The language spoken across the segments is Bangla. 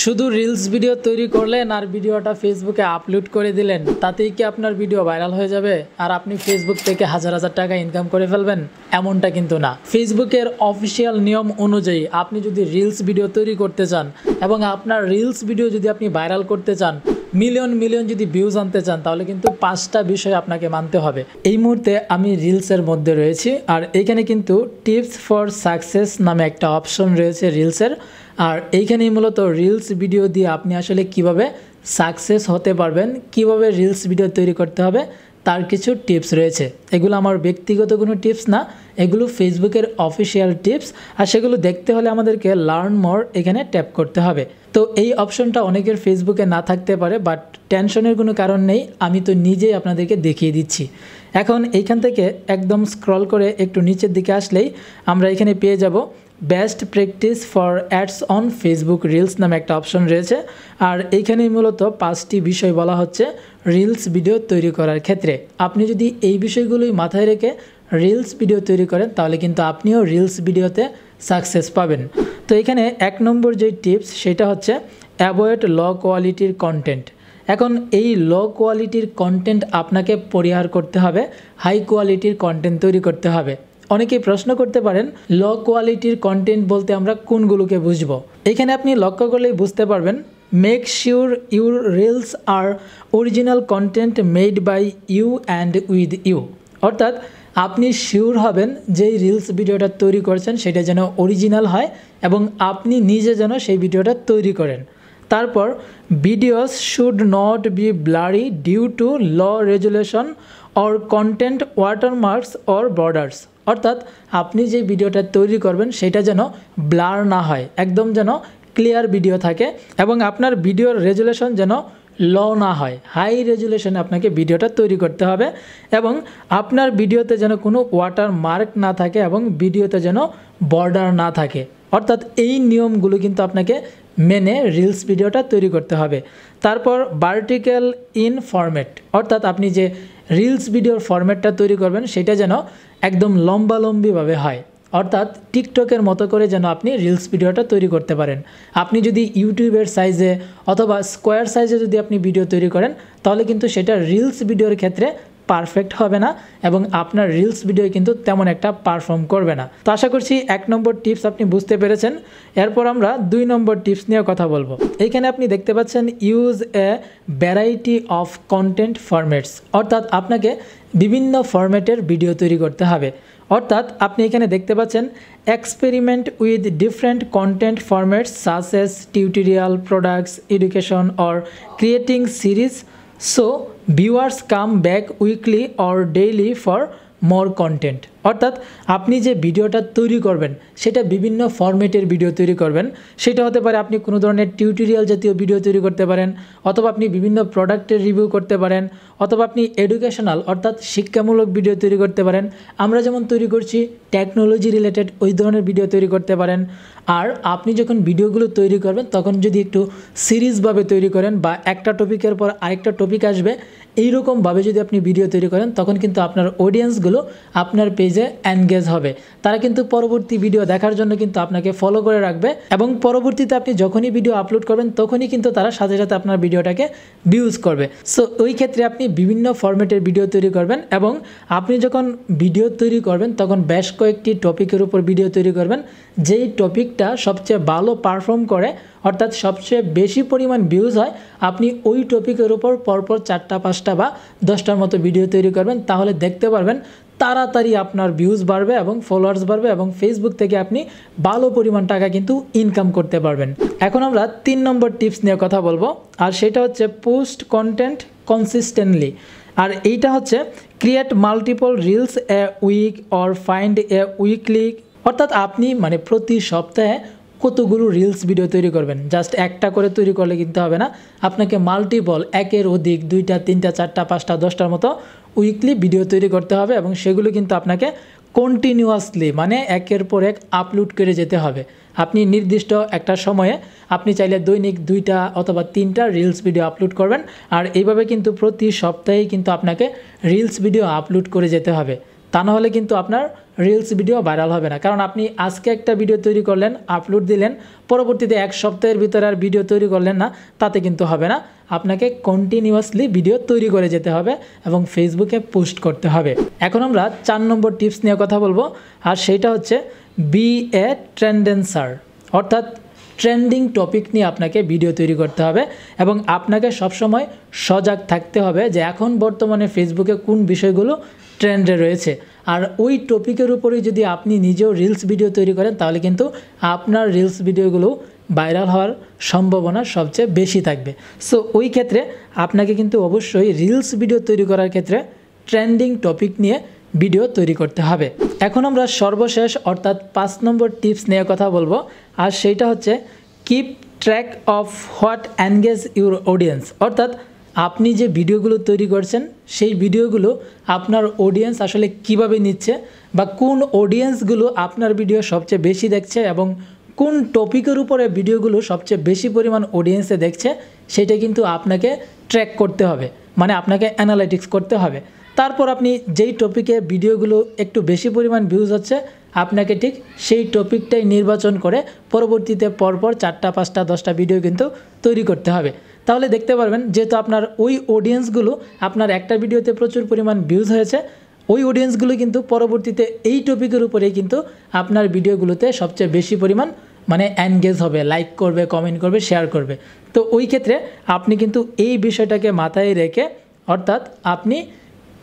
শুধু রিলস ভিডিও তৈরি করলেন আর ভিডিওটা ফেসবুকে আপলোড করে দিলেন তাতেই কি আপনার ভিডিও ভাইরাল হয়ে যাবে আর আপনি ফেসবুক থেকে হাজার হাজার টাকা ইনকাম করে ফেলবেন এমনটা কিন্তু না ফেসবুকের অফিসিয়াল নিয়ম অনুযায়ী আপনি যদি রিলস ভিডিও তৈরি করতে চান এবং আপনার রিলস ভিডিও যদি আপনি ভাইরাল করতে চান মিলিয়ন মিলিয়ন যদি ভিউজ আনতে চান তাহলে কিন্তু পাঁচটা বিষয় আপনাকে মানতে হবে এই মুহূর্তে আমি রিলসের মধ্যে রয়েছি আর এখানে কিন্তু টিপস ফর সাকসেস নামে একটা অপশন রয়েছে রিলসের আর এইখানেই মূলত রিলস ভিডিও দিয়ে আপনি আসলে কিভাবে সাকসেস হতে পারবেন কিভাবে রিলস ভিডিও তৈরি করতে হবে তার কিছু টিপস রয়েছে এগুলো আমার ব্যক্তিগত কোনো টিপস না এগুলো ফেসবুকের অফিসিয়াল টিপস আর সেগুলো দেখতে হলে আমাদেরকে লার্ন মোর এখানে ট্যাপ করতে হবে তো এই অপশনটা অনেকের ফেসবুকে না থাকতে পারে বাট টেনশনের কোনো কারণ নেই আমি তো নিজেই আপনাদেরকে দেখিয়ে দিচ্ছি এখন এইখান থেকে একদম স্ক্রল করে একটু নিচের দিকে আসলেই আমরা এখানে পেয়ে যাব best practice for ads on Facebook reels নামে একটা অপশন রয়েছে আর এইখানেই মূলত পাঁচটি বিষয় বলা হচ্ছে রিলস ভিডিও তৈরি করার ক্ষেত্রে আপনি যদি এই বিষয়গুলোই মাথায় রেখে রিলস ভিডিও তৈরি করেন তাহলে কিন্তু আপনিও রিলস ভিডিওতে সাকসেস পাবেন তো এখানে এক নম্বর যে টিপস সেটা হচ্ছে অ্যাভয়েড ল কোয়ালিটির কন্টেন্ট এখন এই ল কোয়ালিটির কন্টেন্ট আপনাকে পরিহার করতে হবে হাই কোয়ালিটির কন্টেন্ট তৈরি করতে হবে অনেকেই প্রশ্ন করতে পারেন ল কোয়ালিটির কন্টেন্ট বলতে আমরা কোনগুলোকে বুঝব এখানে আপনি লক্ষ্য করলেই বুঝতে পারবেন make sure your reels are original content made by you and with you অর্থাৎ আপনি শিওর হবেন যেই রিলস ভিডিওটা তৈরি করছেন সেটা যেন অরিজিনাল হয় এবং আপনি নিজে যেন সেই ভিডিওটা তৈরি করেন তারপর videos should not be blurry due to low resolution or content watermarks or borders অর্থাৎ আপনি যে ভিডিওটা তৈরি করবেন সেটা যেন ব্লার না হয় একদম যেন ক্লিয়ার ভিডিও থাকে এবং আপনার ভিডিওর রেজুলেশন যেন ল না হয় হাই রেজুলেশনে আপনাকে ভিডিওটা তৈরি করতে হবে এবং আপনার ভিডিওতে যেন কোনো ওয়াটার মার্ক না থাকে এবং ভিডিওতে যেন বর্ডার না থাকে অর্থাৎ এই নিয়মগুলো কিন্তু আপনাকে মেনে রিলস ভিডিওটা তৈরি করতে হবে তারপর ভার্টিক্যাল ইন ফরম্যাট অর্থাৎ আপনি যে রিলস ভিডিওর ফর্ম্যাটটা তৈরি করবেন সেটা যেন একদম লম্বালম্বিভাবে হয় অর্থাৎ টিকটকের মতো করে যেন আপনি রিলস ভিডিওটা তৈরি করতে পারেন আপনি যদি ইউটিউবের সাইজে অথবা স্কোয়ার সাইজে যদি আপনি ভিডিও তৈরি করেন তাহলে কিন্তু সেটা রিলস ভিডিওর ক্ষেত্রে পারফেক্ট হবে না এবং আপনার রিলস ভিডিও কিন্তু তেমন একটা পারফর্ম করবে না তো আশা করছি এক নম্বর টিপস আপনি বুঝতে পেরেছেন এরপর আমরা দুই নম্বর টিপস নিয়ে কথা বলবো এইখানে আপনি দেখতে পাচ্ছেন use a variety of content formats অর্থাৎ আপনাকে বিভিন্ন ফরম্যাটের ভিডিও তৈরি করতে হবে অর্থাৎ আপনি এখানে দেখতে পাচ্ছেন experiment with different content formats সাসেস tutorial products education or creating series So viewers come back weekly or daily for more content. অর্থাৎ আপনি যে ভিডিওটা তৈরি করবেন সেটা বিভিন্ন ফর্মেটের ভিডিও তৈরি করবেন সেটা হতে পারে আপনি কোনো ধরনের টিউটোরিয়াল জাতীয় ভিডিও তৈরি করতে পারেন অথবা আপনি বিভিন্ন প্রোডাক্টের রিভিউ করতে পারেন অথবা আপনি এডুকেশনাল অর্থাৎ শিক্ষামূলক ভিডিও তৈরি করতে পারেন আমরা যেমন তৈরি করছি টেকনোলজি রিলেটেড ওই ধরনের ভিডিও তৈরি করতে পারেন আর আপনি যখন ভিডিওগুলো তৈরি করবেন তখন যদি একটু সিরিজভাবে তৈরি করেন বা একটা টপিকের পর আরেকটা টপিক আসবে এইরকমভাবে যদি আপনি ভিডিও তৈরি করেন তখন কিন্তু আপনার অডিয়েন্সগুলো আপনার পেজ পেজে এনগেজ হবে তারা কিন্তু পরবর্তী ভিডিও দেখার জন্য কিন্তু আপনাকে ফলো করে রাখবে এবং পরবর্তীতে আপনি যখনই ভিডিও আপলোড করবেন তখনই কিন্তু তারা সাথে সাথে আপনার ভিডিওটাকে ভিউজ করবে সো ওই ক্ষেত্রে আপনি বিভিন্ন ফর্মেটের ভিডিও তৈরি করবেন এবং আপনি যখন ভিডিও তৈরি করবেন তখন বেশ কয়েকটি টপিকের উপর ভিডিও তৈরি করবেন যেই টপিকটা সবচেয়ে ভালো পারফর্ম করে অর্থাৎ সবচেয়ে বেশি পরিমাণ ভিউজ হয় আপনি ওই টপিকের উপর পরপর চারটা পাঁচটা বা দশটার মতো ভিডিও তৈরি করবেন তাহলে দেখতে পারবেন তাড়াতাড়ি আপনার ভিউজ বাড়বে এবং ফলোয়ার্স বাড়বে এবং ফেসবুক থেকে আপনি ভালো পরিমাণ টাকা কিন্তু ইনকাম করতে পারবেন এখন আমরা তিন নম্বর টিপস নিয়ে কথা বলবো আর সেটা হচ্ছে পোস্ট কন্টেন্ট কনসিস্টেন্টলি আর এইটা হচ্ছে create multiple reels a week or find a weekly অর্থাৎ আপনি মানে প্রতি সপ্তাহে কতগুলো রিলস ভিডিও তৈরি করবেন জাস্ট একটা করে তৈরি করলে কিন্তু হবে না আপনাকে মাল্টিপল একের অধিক দুইটা তিনটা চারটা পাঁচটা দশটার মতো উইকলি ভিডিও তৈরি করতে হবে এবং সেগুলো কিন্তু আপনাকে কন্টিনিউয়াসলি মানে একের পর এক আপলোড করে যেতে হবে আপনি নির্দিষ্ট একটা সময়ে আপনি চাইলে দৈনিক দুইটা অথবা তিনটা রিলস ভিডিও আপলোড করবেন আর এইভাবে কিন্তু প্রতি সপ্তাহেই কিন্তু আপনাকে রিলস ভিডিও আপলোড করে যেতে হবে তা নাহলে কিন্তু আপনার রিলস ভিডিও ভাইরাল হবে না কারণ আপনি আজকে একটা ভিডিও তৈরি করলেন আপলোড দিলেন পরবর্তীতে এক সপ্তাহের ভিতরে আর ভিডিও তৈরি করলেন না তাতে কিন্তু হবে না আপনাকে কন্টিনিউয়াসলি ভিডিও তৈরি করে যেতে হবে এবং ফেসবুকে পোস্ট করতে হবে এখন আমরা চার নম্বর টিপস নিয়ে কথা বলবো আর সেইটা হচ্ছে বি এ ট্রেন্ডেন্সার অর্থাৎ ট্রেন্ডিং টপিক নিয়ে আপনাকে ভিডিও তৈরি করতে হবে এবং আপনাকে সবসময় সজাগ থাকতে হবে যে এখন বর্তমানে ফেসবুকে কোন বিষয়গুলো ট্রেন্ডে রয়েছে আর ওই টপিকের উপরে যদি আপনি নিজেও রিলস ভিডিও তৈরি করেন তাহলে কিন্তু আপনার রিলস ভিডিওগুলো ভাইরাল হওয়ার সম্ভাবনা সবচেয়ে বেশি থাকবে সো ওই ক্ষেত্রে আপনাকে কিন্তু অবশ্যই রিলস ভিডিও তৈরি করার ক্ষেত্রে ট্রেন্ডিং টপিক নিয়ে ভিডিও তৈরি করতে হবে এখন আমরা সর্বশেষ অর্থাৎ পাঁচ নম্বর টিপস নিয়ে কথা বলবো আর সেইটা হচ্ছে keep track of what engage your audience অর্থাৎ আপনি যে ভিডিওগুলো তৈরি করছেন সেই ভিডিওগুলো আপনার অডিয়েন্স আসলে কিভাবে নিচ্ছে বা কোন অডিয়েন্সগুলো আপনার ভিডিও সবচেয়ে বেশি দেখছে এবং কোন টপিকের উপরে ভিডিওগুলো সবচেয়ে বেশি পরিমাণ অডিয়েন্সে দেখছে সেটা কিন্তু আপনাকে ট্র্যাক করতে হবে মানে আপনাকে অ্যানালাইটিক্স করতে হবে তারপর আপনি যেই টপিকে ভিডিওগুলো একটু বেশি পরিমাণ ভিউজ হচ্ছে আপনাকে ঠিক সেই টপিকটাই নির্বাচন করে পরবর্তীতে পরপর চারটা পাঁচটা দশটা ভিডিও কিন্তু তৈরি করতে হবে তাহলে দেখতে পারবেন যেহেতু আপনার ওই অডিয়েন্সগুলো আপনার একটা ভিডিওতে প্রচুর পরিমাণ ভিউজ হয়েছে ওই অডিয়েন্সগুলো কিন্তু পরবর্তীতে এই টপিকের উপরেই কিন্তু আপনার ভিডিওগুলোতে সবচেয়ে বেশি পরিমাণ মানে এনগেজ হবে লাইক করবে কমেন্ট করবে শেয়ার করবে তো ওই ক্ষেত্রে আপনি কিন্তু এই বিষয়টাকে মাথায় রেখে অর্থাৎ আপনি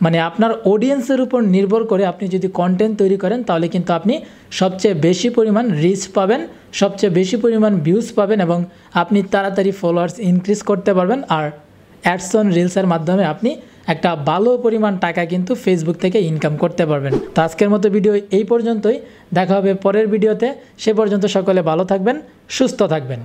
মানে আপনার অডিয়েন্সের উপর নির্ভর করে আপনি যদি কন্টেন্ট তৈরি করেন তাহলে কিন্তু আপনি সবচেয়ে বেশি পরিমাণ রিচ পাবেন সবচেয়ে বেশি পরিমাণ ভিউজ পাবেন এবং আপনি তাড়াতাড়ি ফলোয়ার্স ইনক্রিজ করতে পারবেন আর অ্যাডসন রিলসের মাধ্যমে আপনি একটা ভালো পরিমাণ টাকা কিন্তু ফেসবুক থেকে ইনকাম করতে পারবেন তো আজকের মতো ভিডিও এই পর্যন্তই দেখা হবে পরের ভিডিওতে সে পর্যন্ত সকলে ভালো থাকবেন সুস্থ থাকবেন